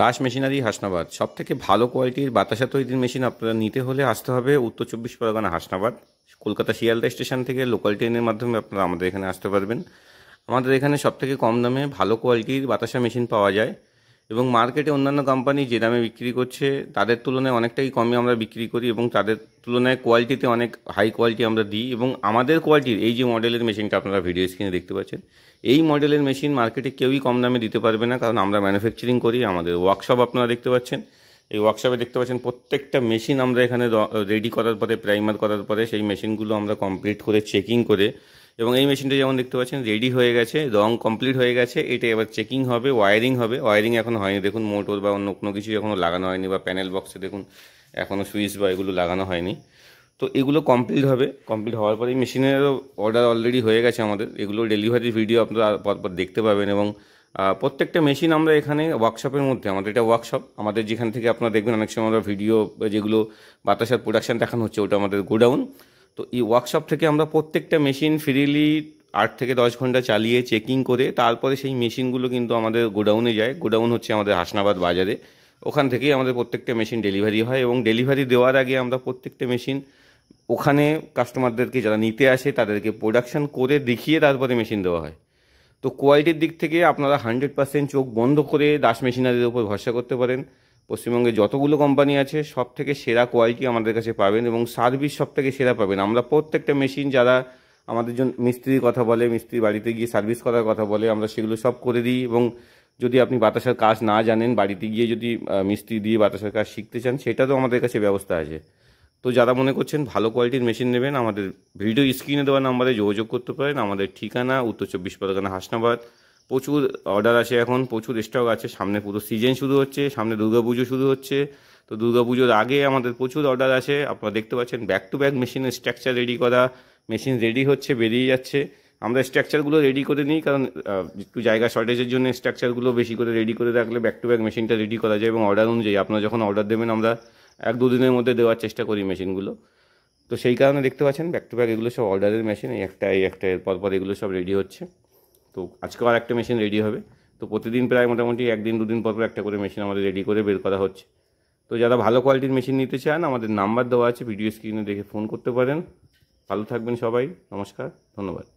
Das machinery Hasnabad সব থেকে ভালো কোয়ালিটির বাতাসা তৈরির মেশিন আপনারা নিতে হলে আসতে হবে উত্তর চব্বিশ পরগনা হাসনাবাদ কলকাতা শিয়ালদা স্টেশন থেকে লোকাল ট্রেনের মাধ্যমে আপনারা আমাদের এখানে আসতে পারবেন আমাদের এখানে সব থেকে কম দামে ভালো কোয়ালিটির বাতাসা মেশিন পাওয়া যায় এবং মার্কেটে অন্যান্য কোম্পানি যে দামে বিক্রি করছে তাদের তুলনায় অনেকটাই কমে আমরা বিক্রি করি এবং তাদের তুলনায় কোয়ালিটিতে অনেক হাই কোয়ালিটি আমরা দিই এবং আমাদের কোয়ালিটির এই যে মডেলের মেশিনটা আপনারা ভিডিও স্ক্রিনে দেখতে পাচ্ছেন এই মডেলের মেশিন মার্কেটে কেউই কম দামে দিতে পারবে না কারণ আমরা ম্যানুফ্যাকচারিং করি আমাদের ওয়ার্কশপ আপনারা দেখতে পাচ্ছেন এই ওয়ার্কশপে দেখতে পাচ্ছেন প্রত্যেকটা মেশিন আমরা এখানে রেডি করার পরে প্রাইমার করার পরে সেই মেশিনগুলো আমরা কমপ্লিট করে চেকিং করে এবং এই মেশিনটা যেমন দেখতে পাচ্ছেন রেডি হয়ে গেছে রং কমপ্লিট হয়ে গেছে এটা এবার চেকিং হবে ওয়ারিং হবে ওয়ারিং এখন হয়নি দেখুন মোটর বা অন্য কোনো কিছু এখনও লাগানো হয়নি বা প্যানেল বক্সে দেখুন এখনও সুইচ বা এগুলো লাগানো হয়নি তো এগুলো কমপ্লিট হবে কমপ্লিট হওয়ার পরে এই মেশিনেরও অর্ডার অলরেডি হয়ে গেছে আমাদের এগুলো ডেলিভারির ভিডিও আপনারা পরপর দেখতে পাবেন এবং প্রত্যেকটা মেশিন আমরা এখানে ওয়ার্কশপের মধ্যে আমাদের এটা ওয়ার্কশপ আমাদের যেখান থেকে আপনারা দেখবেন অনেক সময় আমরা ভিডিও যেগুলো বাতাসার প্রোডাকশান দেখানো হচ্ছে ওটা আমাদের গোডাউন তো এই ওয়ার্কশপ থেকে আমরা প্রত্যেকটা মেশিন ফ্রিলি আট থেকে দশ ঘন্টা চালিয়ে চেকিং করে তারপরে সেই মেশিনগুলো কিন্তু আমাদের গোডাউনে যায় গোডাউন হচ্ছে আমাদের হাসনাবাদ বাজারে ওখান থেকেই আমাদের প্রত্যেকটা মেশিন ডেলিভারি হয় এবং ডেলিভারি দেওয়ার আগে আমরা প্রত্যেকটা মেশিন ওখানে কাস্টমারদেরকে যারা নিতে আসে তাদেরকে প্রোডাকশন করে দেখিয়ে তারপরে মেশিন দেওয়া হয় তো কোয়ালিটির দিক থেকে আপনারা হান্ড্রেড পার্সেন্ট চোখ বন্ধ করে দাস মেশিনারির উপর ভরসা করতে পারেন পশ্চিমবঙ্গে যতগুলো কোম্পানি আছে সব থেকে সেরা কোয়ালিটি আমাদের কাছে পাবেন এবং সার্ভিস সব থেকে সেরা পাবেন আমরা প্রত্যেকটা মেশিন যারা আমাদের জন্য মিস্ত্রির কথা বলে মিস্ত্রি বাড়িতে গিয়ে সার্ভিস করার কথা বলে আমরা সেগুলো সব করে দিই এবং যদি আপনি বাতাসার কাজ না জানেন বাড়িতে গিয়ে যদি মিস্ত্রি দিয়ে বাতাসার কাজ শিখতে চান সেটা তো আমাদের কাছে ব্যবস্থা আছে তো যারা মনে করছেন ভালো কোয়ালিটির মেশিন নেবেন আমাদের ভিডিও স্ক্রিনে দেওয়া নাম্বারে যোগাযোগ করতে পারেন আমাদের ঠিকানা উত্তর চব্বিশ পরগনা হাসনাবাদ প্রচুর অর্ডার আছে এখন প্রচুর স্টক আছে সামনে পুরো সিজন শুরু হচ্ছে সামনে পুজো শুরু হচ্ছে তো পুজোর আগে আমাদের প্রচুর অর্ডার আছে আপনারা দেখতে পাচ্ছেন ব্যাক টু ব্যাক মেশিনের স্ট্রাকচার রেডি করা মেশিন রেডি হচ্ছে বেরিয়ে যাচ্ছে আমরা স্ট্রাকচারগুলো রেডি করে নিই কারণ একটু জায়গা শর্টেজের জন্য স্ট্রাকচারগুলো বেশি করে রেডি করে রাখলে ব্যাক টু ব্যাক মেশিনটা রেডি করা যায় এবং অর্ডার অনুযায়ী আপনারা যখন অর্ডার দেবেন আমরা এক দুদিনের মধ্যে দেওয়ার চেষ্টা করি মেশিনগুলো তো সেই কারণে দেখতে পাচ্ছেন ব্যাক টু ব্যাক এগুলো সব অর্ডারের মেশিন এই একটা এই একটা পরপর এগুলো সব রেডি হচ্ছে তো আজকেও আর একটা মেশিন রেডি হবে তো প্রতিদিন প্রায় মোটামুটি একদিন দুদিন পর একটা করে মেশিন আমাদের রেডি করে বের করা হচ্ছে তো যারা ভালো কোয়ালিটির মেশিন নিতে চান আমাদের নাম্বার দেওয়া আছে ভিডিও স্ক্রিনে দেখে ফোন করতে পারেন ভালো থাকবেন সবাই নমস্কার ধন্যবাদ